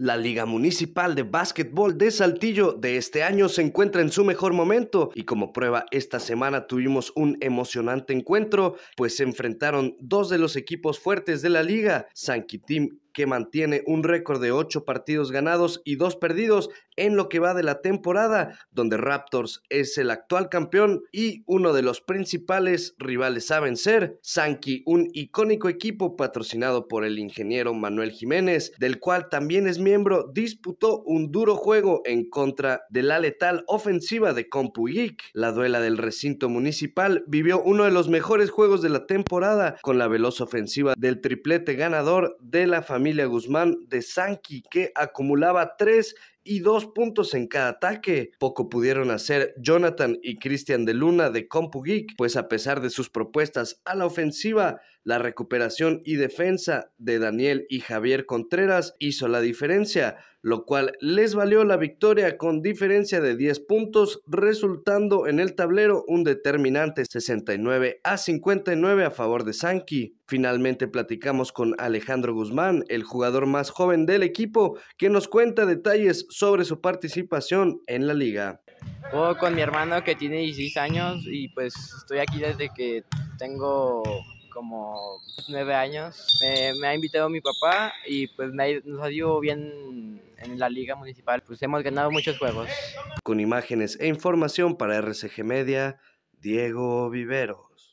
La Liga Municipal de Básquetbol de Saltillo de este año se encuentra en su mejor momento y como prueba esta semana tuvimos un emocionante encuentro, pues se enfrentaron dos de los equipos fuertes de la liga, San Quitín que mantiene un récord de 8 partidos ganados y 2 perdidos en lo que va de la temporada, donde Raptors es el actual campeón y uno de los principales rivales a vencer. Sankey, un icónico equipo patrocinado por el ingeniero Manuel Jiménez, del cual también es miembro, disputó un duro juego en contra de la letal ofensiva de Geek. La duela del recinto municipal vivió uno de los mejores juegos de la temporada con la veloz ofensiva del triplete ganador de la familia Emilia Guzmán de Sanqui, que acumulaba tres y dos puntos en cada ataque. Poco pudieron hacer Jonathan y Cristian de Luna de Geek, pues a pesar de sus propuestas a la ofensiva, la recuperación y defensa de Daniel y Javier Contreras hizo la diferencia, lo cual les valió la victoria con diferencia de 10 puntos, resultando en el tablero un determinante 69 a 59 a favor de Sankey... Finalmente platicamos con Alejandro Guzmán, el jugador más joven del equipo, que nos cuenta detalles sobre su participación en la liga. Juego con mi hermano que tiene 16 años y pues estoy aquí desde que tengo como 9 años. me ha invitado mi papá y pues nos ha ido bien en la liga municipal. Pues hemos ganado muchos juegos. Con imágenes e información para RCG Media, Diego Viveros.